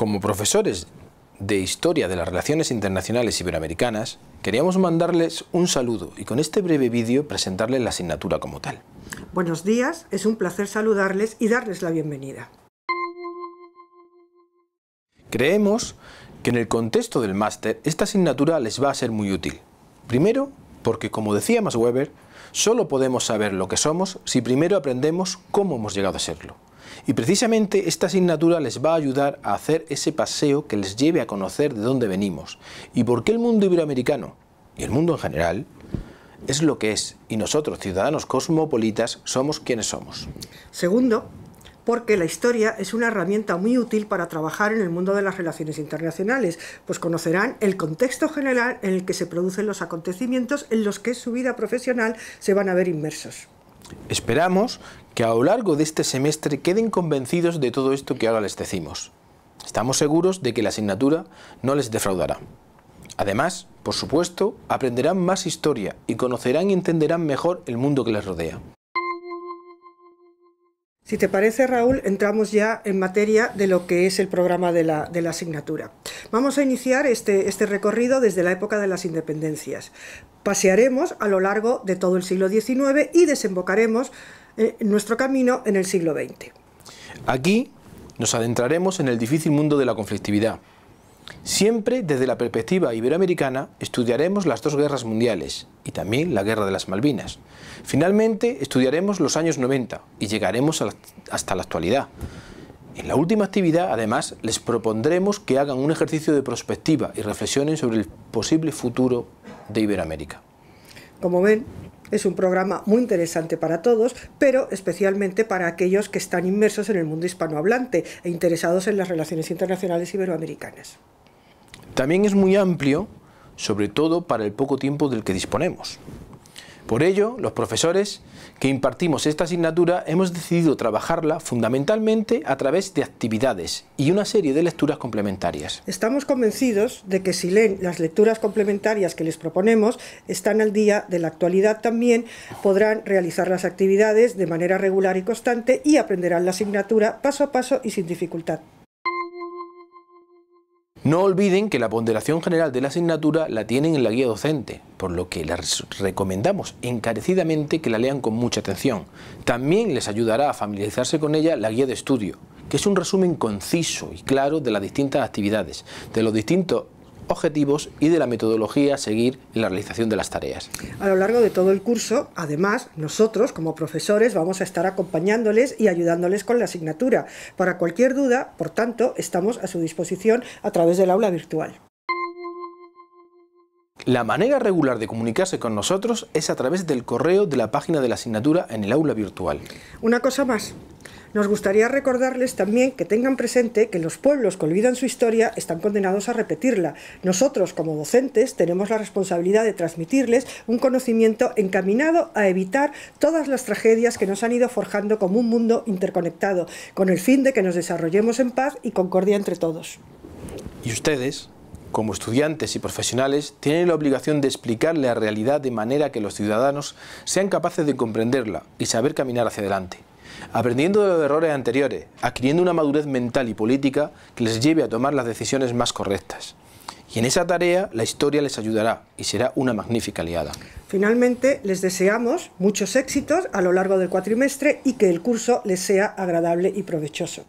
Como profesores de Historia de las Relaciones Internacionales Iberoamericanas, queríamos mandarles un saludo y con este breve vídeo presentarles la asignatura como tal. Buenos días, es un placer saludarles y darles la bienvenida. Creemos que en el contexto del máster esta asignatura les va a ser muy útil. Primero, porque como decía Max Weber, solo podemos saber lo que somos si primero aprendemos cómo hemos llegado a serlo. Y precisamente esta asignatura les va a ayudar a hacer ese paseo que les lleve a conocer de dónde venimos y por qué el mundo iberoamericano y el mundo en general es lo que es y nosotros, ciudadanos cosmopolitas, somos quienes somos. Segundo, porque la historia es una herramienta muy útil para trabajar en el mundo de las relaciones internacionales, pues conocerán el contexto general en el que se producen los acontecimientos en los que su vida profesional se van a ver inmersos. Esperamos que a lo largo de este semestre queden convencidos de todo esto que ahora les decimos. Estamos seguros de que la asignatura no les defraudará. Además, por supuesto, aprenderán más historia y conocerán y entenderán mejor el mundo que les rodea. Si te parece, Raúl, entramos ya en materia de lo que es el programa de la, asignatura. Vamos a iniciar este, este, recorrido desde la época de las independencias. Pasearemos a lo largo de todo el siglo XIX y desembocaremos eh, nuestro camino en el siglo XX. Aquí nos adentraremos en el difícil mundo de la conflictividad, Siempre desde la perspectiva iberoamericana estudiaremos las dos guerras mundiales y también la guerra de las Malvinas. Finalmente estudiaremos los años 90 y llegaremos hasta la actualidad. En la última actividad, además, les propondremos que hagan un ejercicio de prospectiva y reflexionen sobre el posible futuro de Iberoamérica. Como ven, es un programa muy interesante para todos, pero especialmente para aquellos que están inmersos en el mundo hispanohablante e interesados en las relaciones internacionales iberoamericanas. También es muy amplio, sobre todo para el poco tiempo del que disponemos. Por ello, los profesores que impartimos esta asignatura hemos decidido trabajarla fundamentalmente a través de actividades y una serie de lecturas complementarias. Estamos convencidos de que si leen las lecturas complementarias que les proponemos, están al día de la actualidad también, podrán realizar las actividades de manera regular y constante y aprenderán la asignatura paso a paso y sin dificultad. No olviden que la ponderación general de la asignatura la tienen en la guía docente, por lo que les recomendamos encarecidamente que la lean con mucha atención. También les ayudará a familiarizarse con ella la guía de estudio, que es un resumen conciso y claro de las distintas actividades, de los distintos objetivos y de la metodología a seguir en la realización de las tareas. A lo largo de todo el curso, además, nosotros como profesores vamos a estar acompañándoles y ayudándoles con la asignatura. Para cualquier duda, por tanto, estamos a su disposición a través del aula virtual. La manera regular de comunicarse con nosotros es a través del correo de la página de la asignatura en el aula virtual. Una cosa más, nos gustaría recordarles también que tengan presente que los pueblos que olvidan su historia están condenados a repetirla. Nosotros, como docentes, tenemos la responsabilidad de transmitirles un conocimiento encaminado a evitar todas las tragedias que nos han ido forjando como un mundo interconectado, con el fin de que nos desarrollemos en paz y concordia entre todos. Y ustedes, como estudiantes y profesionales, tienen la obligación de explicar la realidad de manera que los ciudadanos sean capaces de comprenderla y saber caminar hacia adelante aprendiendo de los errores anteriores, adquiriendo una madurez mental y política que les lleve a tomar las decisiones más correctas. Y en esa tarea la historia les ayudará y será una magnífica aliada. Finalmente, les deseamos muchos éxitos a lo largo del cuatrimestre y que el curso les sea agradable y provechoso.